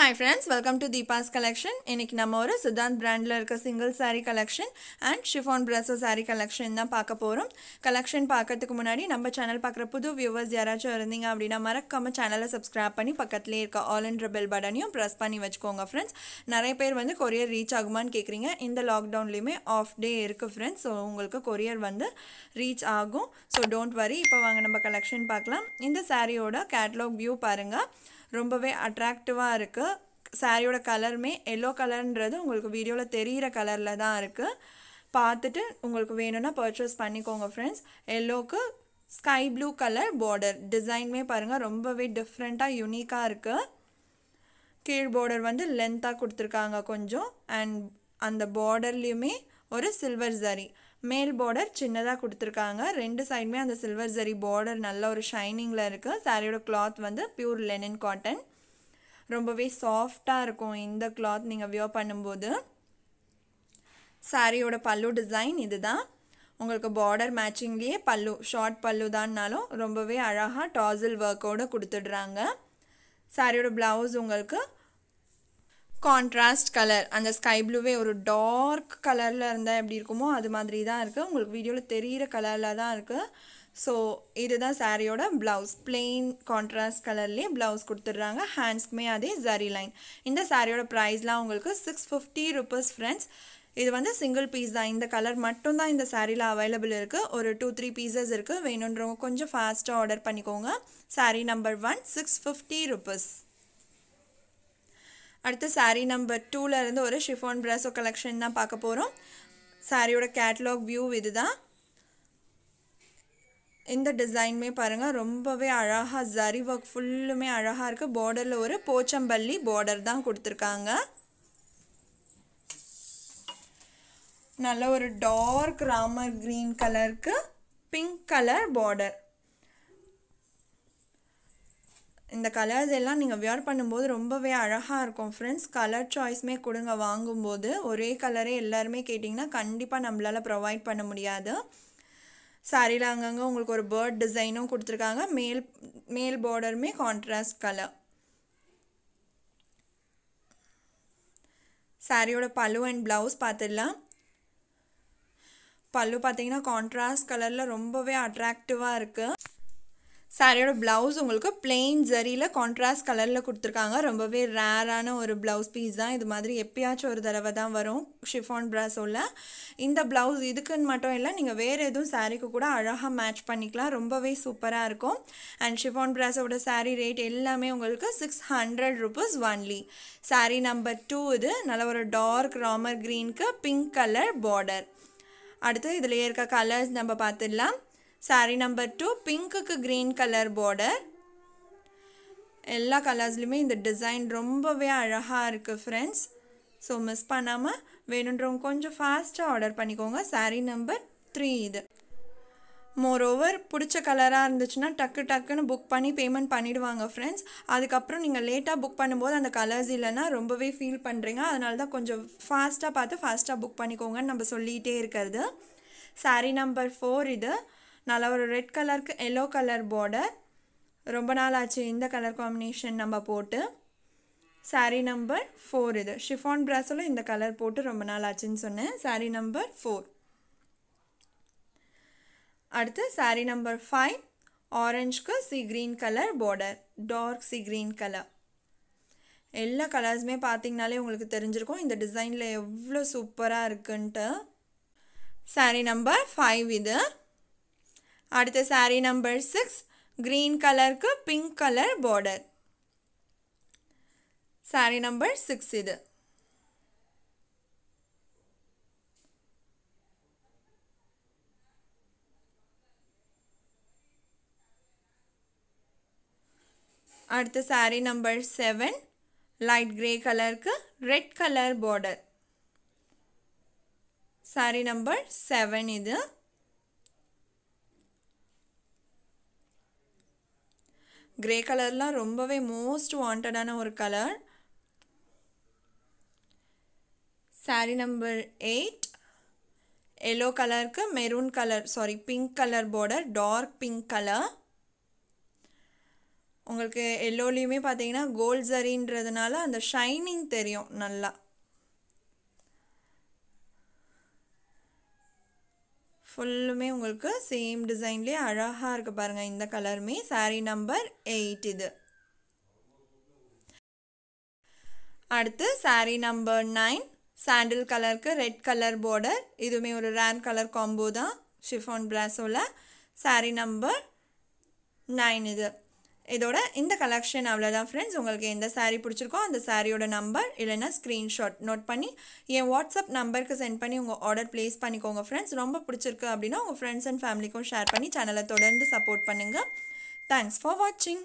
hi friends welcome to Deepa's collection இன்றைக்கி நம்ம ஒரு சுதாந்த் பிராண்டில் இருக்க single saree collection and chiffon brasso saree collection தான் பார்க்க போகிறோம் கலெக்ஷன் பார்க்கறதுக்கு முன்னாடி நம்ம சேனல் பார்க்குற புது வியூவர்ஸ் யாராச்சும் இருந்தீங்க அப்படின்னா மறக்காமல் சேனலை சப்ஸ்கிரைப் பண்ணி பக்கத்துலேயே இருக்க ஆல் அண்ட் ரபெல் பட்டனையும் ப்ரெஸ் பண்ணி வச்சுக்கோங்க ஃப்ரெண்ட்ஸ் நிறைய பேர் வந்து கொரியர் ரீச் ஆகுமான்னு கேட்குறீங்க இந்த லாக்டவுன்லேயுமே ஆஃப் டே இருக்குது ஃப்ரெண்ட்ஸ் ஸோ உங்களுக்கு கொரியர் வந்து ரீச் ஆகும் ஸோ டோன்ட் வரி இப்போ வாங்க நம்ம கலெக்ஷன் பார்க்கலாம் இந்த சாரியோட கேட்லாக் வியூ பாருங்கள் ரொம்பவே அட்ராக்டிவாக இருக்குது சாரியோட கலருமே எல்லோ கலர்ன்றது உங்களுக்கு வீடியோவில் தெரிகிற கலரில் தான் இருக்குது பார்த்துட்டு உங்களுக்கு வேணும்னா பர்ச்சேஸ் பண்ணிக்கோங்க ஃப்ரெண்ட்ஸ் எல்லோக்கு ஸ்கை ப்ளூ கலர் பார்டர் டிசைனுமே பாருங்கள் ரொம்பவே டிஃப்ரெண்ட்டாக யூனிக்காக இருக்குது கீழ் பார்டர் வந்து லென்த்தாக கொடுத்துருக்காங்க கொஞ்சம் அண்ட் அந்த பார்டர்லேயுமே ஒரு சில்வர் ஜரி மேல் பார்டர் சின்னதாக கொடுத்துருக்காங்க ரெண்டு சைடுமே அந்த சில்வர் ஜரி பார்டர் நல்ல ஒரு ஷைனிங்கில் இருக்குது சாரியோட கிளாத் வந்து பியூர் லெனன் காட்டன் ரொம்பவே சாஃப்டாக இருக்கும் இந்த கிளாத் நீங்கள் வியர் பண்ணும்போது சாரியோட பல்லு டிசைன் இதுதான் உங்களுக்கு பார்டர் மேட்சிங்லேயே பல்லு ஷார்ட் பல்லு தான்னாலும் ரொம்பவே அழகாக டாசில் ஒர்க்கோடு கொடுத்துடுறாங்க சாரியோட ப்ளவுஸ் உங்களுக்கு கான்ட்ராஸ்ட் கலர் அந்த ஸ்கை ப்ளூவே ஒரு டார்க் கலரில் இருந்தால் எப்படி இருக்குமோ அது மாதிரி தான் இருக்குது உங்களுக்கு வீடியோவில் தெரிகிற கலரில் தான் இருக்குது ஸோ இதுதான் சாரியோட ப்ளவுஸ் பிளெயின் கான்ட்ராஸ்ட் கலர்லேயே ப்ளவுஸ் கொடுத்துட்றாங்க ஹேண்ட்ஸ்க்குமே அதே ஜரி லைன் இந்த சாரியோட ப்ரைஸ்லாம் உங்களுக்கு சிக்ஸ் ஃபிஃப்டி ருபீஸ் ஃப்ரெண்ட்ஸ் இது வந்து சிங்கிள் பீஸ் தான் இந்த கலர் மட்டும்தான் இந்த சாரியில் அவைலபிள் இருக்குது ஒரு டூ த்ரீ பீசஸ் இருக்குது வேணுன்றவங்க கொஞ்சம் ஃபாஸ்ட்டாக ஆர்டர் பண்ணிக்கோங்க saree number one six fifty rupees அடுத்து சாரீ நம்பர் டூலேருந்து ஒரு ஷிஃபான் ப்ராஸோ கலெக்ஷன் தான் பார்க்க போகிறோம் சாரியோட கேட்லாக் வியூ இது தான் இந்த டிசைனுமே பாருங்கள் ரொம்பவே அழகாக ஜரி ஒர்க் ஃபுல்லுமே அழகாக இருக்குது பார்டரில் ஒரு போச்சம்பள்ளி பார்டர் தான் கொடுத்துருக்காங்க நல்ல ஒரு டார்க் ராமர் க்ரீன் கலருக்கு பிங்க் கலர் பார்டர் இந்த கலர்ஸ் எல்லாம் நீங்கள் வியர் பண்ணும்போது ரொம்பவே அழகாக இருக்கும் ஃப்ரெண்ட்ஸ் கலர் சாய்ஸுமே கொடுங்க வாங்கும்போது ஒரே கலரே எல்லாருமே கேட்டிங்கன்னா கண்டிப்பாக நம்மளால் ப்ரொவைட் பண்ண முடியாது சாரியில் அங்கங்கே உங்களுக்கு ஒரு பேர்ட் டிசைனும் கொடுத்துருக்காங்க மேல் மேல் பார்டருமே கான்ட்ராஸ்ட் கலர் சாரியோட பல்லு அண்ட் ப்ளவுஸ் பார்த்துடலாம் பல்லு பார்த்தீங்கன்னா கான்ட்ராஸ்ட் கலரில் ரொம்பவே அட்ராக்டிவாக இருக்குது சாரியோட ப்ளவுஸ் உங்களுக்கு பிளெயின் ஜரியில் கான்ட்ராஸ்ட் கலரில் கொடுத்துருக்காங்க ரொம்பவே ரேரான ஒரு ப்ளவுஸ் பீஸ் தான் இது மாதிரி எப்பயாச்சும் ஒரு தடவை தான் வரும் ஷிஃபான் ப்ராஸோவில் இந்த ப்ளவுஸ் இதுக்குன்னு மட்டும் இல்லை நீங்கள் வேறு எதுவும் சாரீக்கு கூட அழகாக மேட்ச் பண்ணிக்கலாம் ரொம்பவே சூப்பராக இருக்கும் அண்ட் ஷிஃபான் ப்ராஸோட சாரீ ரேட் எல்லாமே உங்களுக்கு six hundred rupees only saree number two இது நல்ல ஒரு டார்க் ராமர் க்ரீனுக்கு பிங்க் கலர் பார்டர் அடுத்து இதில் இருக்க கலர்ஸ் நம்ம பார்த்துடலாம் சாரீ நம்பர் டூ பிங்க்குக்கு க்ரீன் கலர் பார்டர் எல்லா கலர்ஸ்லையுமே இந்த டிசைன் ரொம்பவே அழகாக இருக்குது ஃப்ரெண்ட்ஸ் ஸோ மிஸ் பண்ணாமல் வேணுன்றவங்க கொஞ்சம் ஃபாஸ்ட்டாக ஆர்டர் பண்ணிக்கோங்க சாரீ நம்பர் த்ரீ இது மோரோவர் பிடிச்ச கலராக இருந்துச்சுன்னா டக்கு டக்குன்னு புக் பண்ணி பேமெண்ட் பண்ணிவிடுவாங்க ஃப்ரெண்ட்ஸ் அதுக்கப்புறம் நீங்கள் லேட்டாக புக் பண்ணும்போது அந்த கலர்ஸ் இல்லைன்னா ரொம்பவே ஃபீல் பண்ணுறீங்க அதனால தான் கொஞ்சம் ஃபாஸ்ட்டாக பார்த்து ஃபாஸ்ட்டாக புக் பண்ணிக்கோங்கன்னு நம்ம சொல்லிகிட்டே இருக்கிறது சாரீ நம்பர் ஃபோர் இது நல்லா ஒரு ரெட் கலருக்கு எல்லோ கலர் பார்டர் ரொம்ப நாள் ஆச்சு இந்த கலர் காம்பினேஷன் நம்ம போட்டு சாரீ நம்பர் ஃபோர் இது ஷிஃபான் ப்ராஸில் இந்த கலர் போட்டு ரொம்ப நாள் ஆச்சுன்னு சொன்னேன் சாரீ நம்பர் ஃபோர் அடுத்து சாரீ நம்பர் ஃபைவ் ஆரஞ்சுக்கு sea green colour border dark sea green colour எல்லா கலர்ஸுமே பார்த்தீங்கனாலே உங்களுக்கு தெரிஞ்சிருக்கும் இந்த டிசைனில் எவ்வளோ சூப்பராக இருக்குன்ட்டு சாரீ நம்பர் ஃபைவ் இது அடுத்த சாரீ நம்பர் சிக்ஸ் க்ரீன் கலருக்கு pink colour border saree number six இது அடுத்த saree number seven light grey கலருக்கு red colour border saree number seven இது கிரே கலர்லாம் ரொம்பவே மோஸ்ட் வாண்டடான ஒரு colour saree number eight yellow கலருக்கு maroon colour saree pink colour border dark pink colour உங்களுக்கு எல்லோலேயுமே பார்த்தீங்கன்னா கோல்ட் ஜரின்றதுனால அந்த ஷைனிங் தெரியும் நல்லா ஃபுல்லுமே உங்களுக்கு சேம் டிசைன்லேயே அழகாக இருக்குது பாருங்கள் இந்த கலருமே சாரீ நம்பர் எயிட் இது அடுத்து சாரீ நம்பர் நைன் சாண்டில் கலருக்கு ரெட் கலர் பார்டர் இதுவுமே ஒரு ரேர் கலர் காம்போ தான் ஷிஃபான் பிளாஸோவில் சாரீ நம்பர் நைன் இது இதோட இந்த கலெக்ஷன் அவ்வளோதான் ஃப்ரெண்ட்ஸ் உங்களுக்கு எந்த சாரீ பிடிச்சிருக்கோ அந்த சாரியோட நம்பர் இல்லைனா ஸ்க்ரீன்ஷாட் நோட் பண்ணி என் வாட்ஸ்அப் நம்பருக்கு சென்ட் பண்ணி உங்கள் ஆர்டர் ப்ளேஸ் பண்ணிக்கோங்க ஃப்ரெண்ட்ஸ் ரொம்ப பிடிச்சிருக்கு அப்படின்னா உங்கள் ஃப்ரெண்ட்ஸ் அண்ட் ஃபேமிலிக்கும் ஷேர் பண்ணி சேனலை தொடர்ந்து சப்போர்ட் பண்ணுங்கள் தேங்க்ஸ் ஃபார் வாட்சிங்